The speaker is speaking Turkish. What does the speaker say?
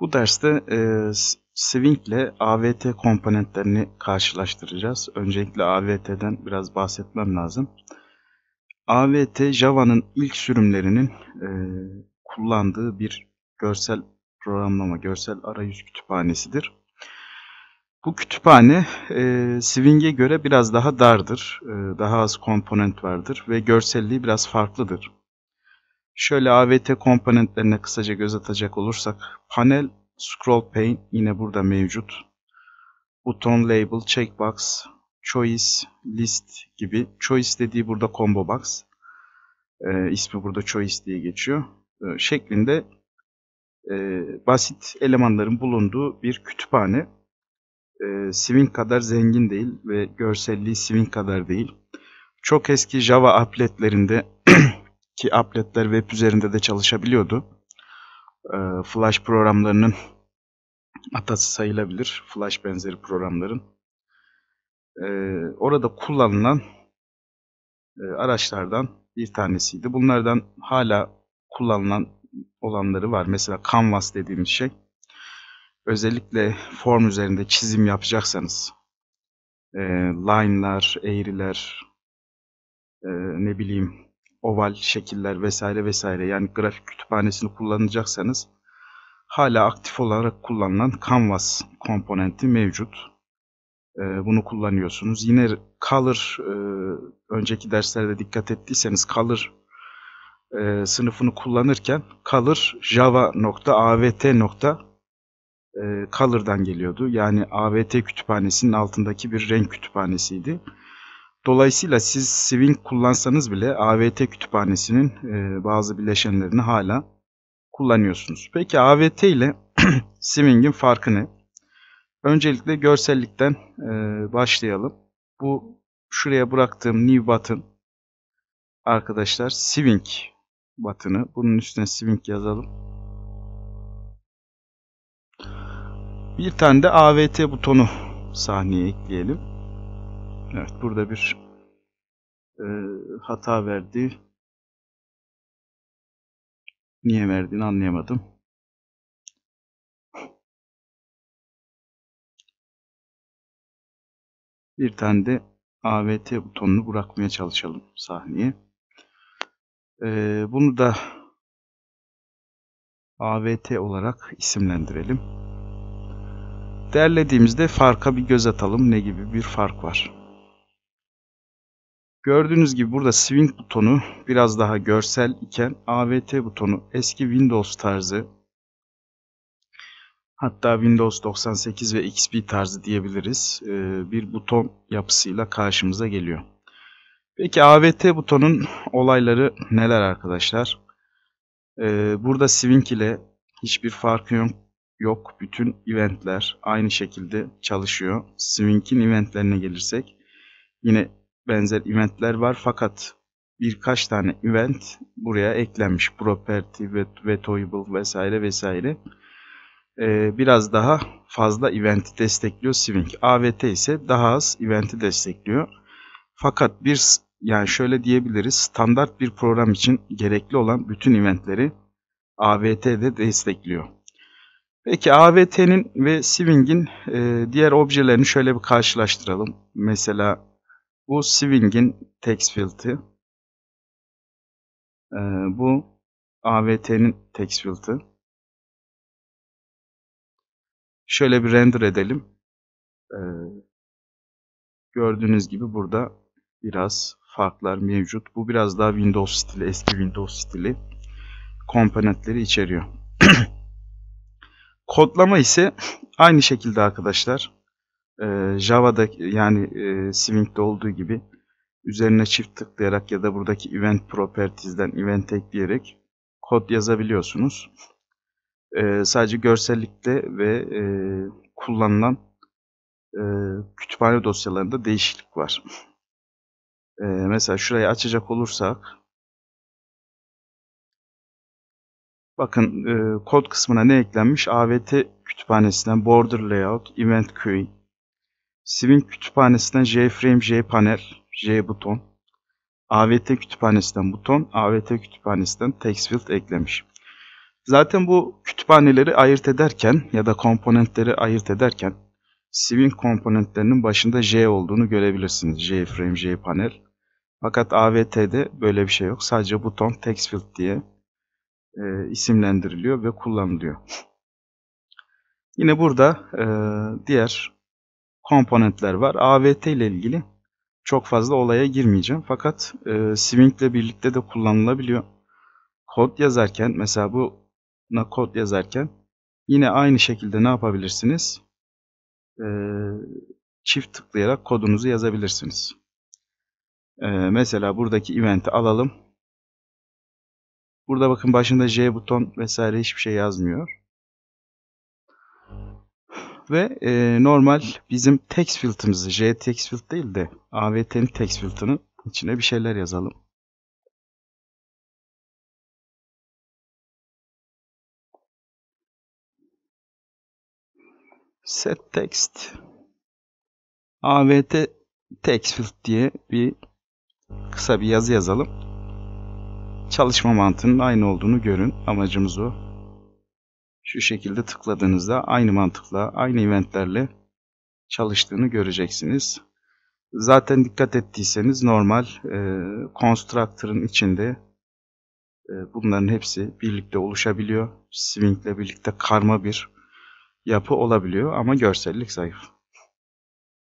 Bu derste e, Swing ile AVT komponentlerini karşılaştıracağız. Öncelikle AVT'den biraz bahsetmem lazım. AVT Java'nın ilk sürümlerinin e, kullandığı bir görsel programlama, görsel arayüz kütüphanesidir. Bu kütüphane e, Swing'e göre biraz daha dardır, e, daha az komponent vardır ve görselliği biraz farklıdır. Şöyle AVT komponentlerine kısaca göz atacak olursak panel scroll pane yine burada mevcut. Buton label, checkbox, choice, list gibi. Choice dediği burada combo box. E, ismi burada choice diye geçiyor. E, şeklinde e, basit elemanların bulunduğu bir kütüphane. E, Swing kadar zengin değil ve görselliği Swing kadar değil. Çok eski Java appletlerinde ki appletler web üzerinde de çalışabiliyordu. Ee, flash programlarının atası sayılabilir. Flash benzeri programların. Ee, orada kullanılan e, araçlardan bir tanesiydi. Bunlardan hala kullanılan olanları var. Mesela Canvas dediğimiz şey. Özellikle form üzerinde çizim yapacaksanız e, line'lar, eğriler, e, ne bileyim oval şekiller vesaire vesaire yani grafik kütüphanesini kullanacaksanız hala aktif olarak kullanılan Canvas komponenti mevcut. Ee, bunu kullanıyorsunuz. Yine Color, e, önceki derslerde dikkat ettiyseniz Color e, sınıfını kullanırken color java.avt. E, color'dan geliyordu. Yani AVT kütüphanesinin altındaki bir renk kütüphanesiydi. Dolayısıyla siz Swing kullansanız bile AVT kütüphanesinin e, bazı bileşenlerini hala kullanıyorsunuz. Peki AVT ile Swing'in farkı ne? Öncelikle görsellikten e, başlayalım. Bu şuraya bıraktığım New Button arkadaşlar Swing Button'ı. Bunun üstüne Swing yazalım. Bir tane de AVT butonu sahneye ekleyelim. Evet burada bir e, hata verdi. Niye verdiğini anlayamadım. Bir tane de AVT butonunu bırakmaya çalışalım sahneye. Ee, bunu da AVT olarak isimlendirelim. Derlediğimizde farka bir göz atalım. Ne gibi bir fark var? Gördüğünüz gibi burada Swing butonu biraz daha görsel iken AVT butonu eski Windows tarzı hatta Windows 98 ve XP tarzı diyebiliriz e, bir buton yapısıyla karşımıza geliyor. Peki AVT butonun olayları neler arkadaşlar? E, burada Swing ile hiçbir farkı yok. yok. Bütün eventler aynı şekilde çalışıyor. Swing'in eventlerine gelirsek yine benzer eventler var fakat birkaç tane event buraya eklenmiş. Property, ve Vetable vesaire vesaire. Ee, biraz daha fazla eventi destekliyor Swing. AVT ise daha az eventi destekliyor. Fakat bir yani şöyle diyebiliriz standart bir program için gerekli olan bütün eventleri AVT de destekliyor. Peki AVT'nin ve Swing'in e, diğer objelerini şöyle bir karşılaştıralım. Mesela bu Swing'in text field'i. Ee, bu AVT'nin text field'i. Şöyle bir render edelim. Ee, gördüğünüz gibi burada biraz farklar mevcut. Bu biraz daha Windows stili, eski Windows stili komponentleri içeriyor. Kodlama ise aynı şekilde arkadaşlar e, Java'da yani e, Swing'de olduğu gibi üzerine çift tıklayarak ya da buradaki event properties'den event ekleyerek kod yazabiliyorsunuz. E, sadece görsellikte ve e, kullanılan e, kütüphane dosyalarında değişiklik var. E, mesela şurayı açacak olursak Bakın e, kod kısmına ne eklenmiş? AVT kütüphanesinden border layout, event queue, Swing kütüphanesinden JFrame, JPanel, JButton, AVT kütüphanesinden buton, AVT kütüphanesinden textfield eklemiş. Zaten bu kütüphaneleri ayırt ederken ya da komponentleri ayırt ederken Swing komponentlerinin başında J olduğunu görebilirsiniz. JFrame, JPanel. Fakat AVT'de böyle bir şey yok. Sadece buton textfield diye e, isimlendiriliyor ve kullanılıyor. Yine burada e, diğer komponentler var. AVT ile ilgili çok fazla olaya girmeyeceğim. Fakat e, Swing ile birlikte de kullanılabiliyor. Kod yazarken mesela bu kod yazarken yine aynı şekilde ne yapabilirsiniz? E, çift tıklayarak kodunuzu yazabilirsiniz. E, mesela buradaki eventi alalım. Burada bakın başında J buton vesaire hiçbir şey yazmıyor ve e, normal bizim text field'ımızı, J text field değil de AVT'nin text field'ını içine bir şeyler yazalım. Set text AVT text filt diye bir kısa bir yazı yazalım. Çalışma mantığının aynı olduğunu görün. Amacımız o şu şekilde tıkladığınızda aynı mantıkla, aynı eventlerle çalıştığını göreceksiniz. Zaten dikkat ettiyseniz normal e, constructor'ın içinde e, bunların hepsi birlikte oluşabiliyor. Swing ile birlikte karma bir yapı olabiliyor ama görsellik zayıf.